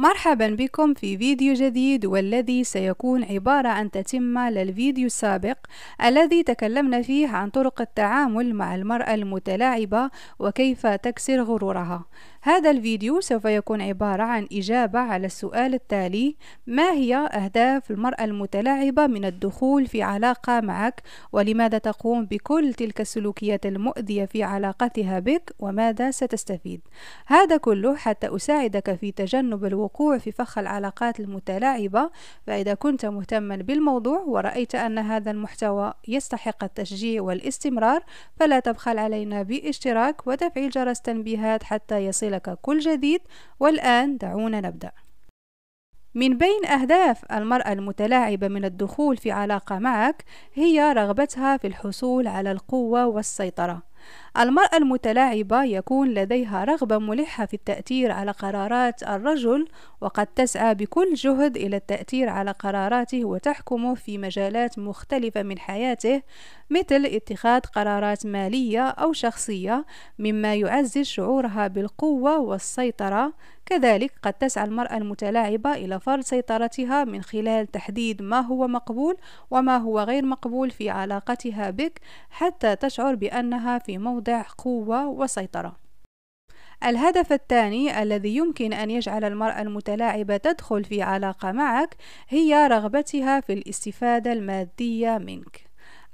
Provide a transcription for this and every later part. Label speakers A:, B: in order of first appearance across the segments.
A: مرحبا بكم في فيديو جديد والذي سيكون عبارة عن تتمة للفيديو السابق الذي تكلمنا فيه عن طرق التعامل مع المرأة المتلاعبة وكيف تكسر غرورها هذا الفيديو سوف يكون عبارة عن إجابة على السؤال التالي ما هي أهداف المرأة المتلاعبة من الدخول في علاقة معك ولماذا تقوم بكل تلك السلوكيات المؤذية في علاقتها بك وماذا ستستفيد هذا كله حتى أساعدك في تجنب الوقوع في فخ العلاقات المتلاعبة فإذا كنت مهتما بالموضوع ورأيت أن هذا المحتوى يستحق التشجيع والاستمرار فلا تبخل علينا باشتراك وتفعيل جرس تنبيهات حتى يصل لك كل جديد والآن دعونا نبدأ من بين أهداف المرأة المتلاعبة من الدخول في علاقة معك هي رغبتها في الحصول على القوة والسيطرة المرأة المتلاعبة يكون لديها رغبة ملحة في التأثير على قرارات الرجل وقد تسعى بكل جهد إلى التأثير على قراراته وتحكمه في مجالات مختلفة من حياته مثل اتخاذ قرارات مالية أو شخصية مما يعزز شعورها بالقوة والسيطرة كذلك قد تسعى المرأة المتلاعبة إلى فرض سيطرتها من خلال تحديد ما هو مقبول وما هو غير مقبول في علاقتها بك حتى تشعر بأنها في موضع قوة وسيطرة الهدف الثاني الذي يمكن أن يجعل المرأة المتلاعبة تدخل في علاقة معك هي رغبتها في الاستفادة المادية منك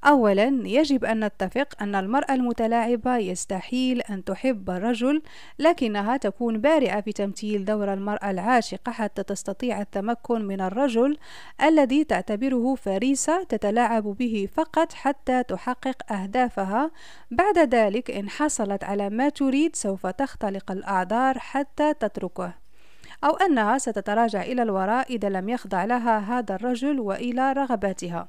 A: أولا يجب أن نتفق أن المرأة المتلاعبة يستحيل أن تحب الرجل لكنها تكون بارعة في تمثيل دور المرأة العاشقة حتى تستطيع التمكن من الرجل الذي تعتبره فريسة تتلاعب به فقط حتى تحقق أهدافها بعد ذلك إن حصلت على ما تريد سوف تختلق الأعذار حتى تتركه أو أنها ستتراجع إلى الوراء إذا لم يخضع لها هذا الرجل وإلى رغباتها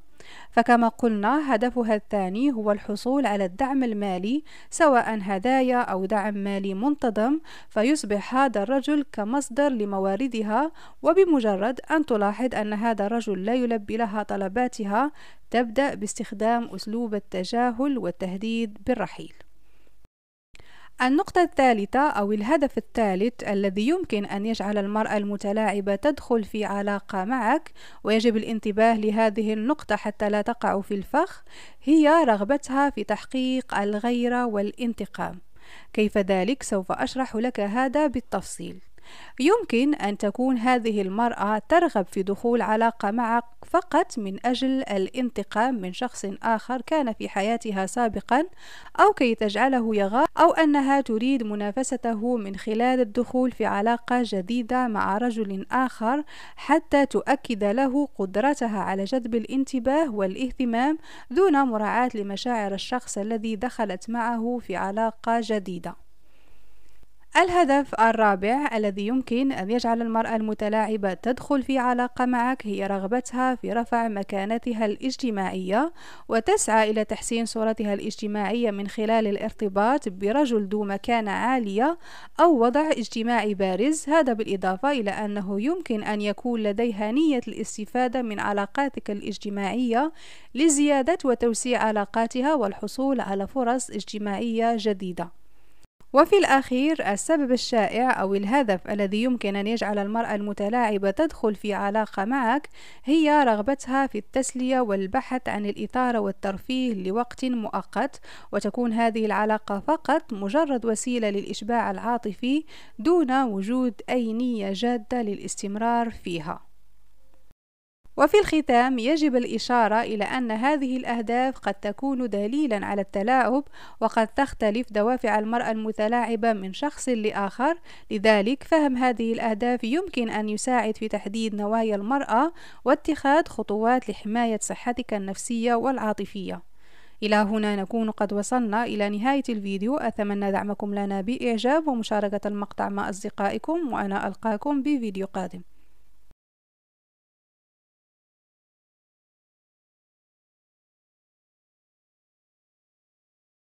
A: فكما قلنا هدفها الثاني هو الحصول على الدعم المالي سواء هدايا أو دعم مالي منتظم فيصبح هذا الرجل كمصدر لمواردها وبمجرد أن تلاحظ أن هذا الرجل لا يلبي لها طلباتها تبدأ باستخدام أسلوب التجاهل والتهديد بالرحيل النقطة الثالثة أو الهدف الثالث الذي يمكن أن يجعل المرأة المتلاعبة تدخل في علاقة معك ويجب الانتباه لهذه النقطة حتى لا تقع في الفخ هي رغبتها في تحقيق الغيرة والانتقام كيف ذلك سوف أشرح لك هذا بالتفصيل يمكن أن تكون هذه المرأة ترغب في دخول علاقة معك فقط من أجل الانتقام من شخص آخر كان في حياتها سابقا أو كي تجعله يغار أو أنها تريد منافسته من خلال الدخول في علاقة جديدة مع رجل آخر حتى تؤكد له قدرتها على جذب الانتباه والاهتمام دون مراعاة لمشاعر الشخص الذي دخلت معه في علاقة جديدة الهدف الرابع الذي يمكن أن يجعل المرأة المتلاعبة تدخل في علاقة معك هي رغبتها في رفع مكانتها الاجتماعية وتسعى إلى تحسين صورتها الاجتماعية من خلال الارتباط برجل ذو مكانة عالية أو وضع اجتماعي بارز هذا بالإضافة إلى أنه يمكن أن يكون لديها نية الاستفادة من علاقاتك الاجتماعية لزيادة وتوسيع علاقاتها والحصول على فرص اجتماعية جديدة وفي الأخير السبب الشائع أو الهدف الذي يمكن أن يجعل المرأة المتلاعبة تدخل في علاقة معك هي رغبتها في التسلية والبحث عن الإثارة والترفيه لوقت مؤقت وتكون هذه العلاقة فقط مجرد وسيلة للإشباع العاطفي دون وجود أي نية جادة للاستمرار فيها وفي الختام يجب الإشارة إلى أن هذه الأهداف قد تكون دليلا على التلاعب وقد تختلف دوافع المرأة المتلاعبة من شخص لآخر لذلك فهم هذه الأهداف يمكن أن يساعد في تحديد نوايا المرأة واتخاذ خطوات لحماية صحتك النفسية والعاطفية إلى هنا نكون قد وصلنا إلى نهاية الفيديو أتمنى دعمكم لنا بإعجاب ومشاركة المقطع مع أصدقائكم وأنا ألقاكم بفيديو قادم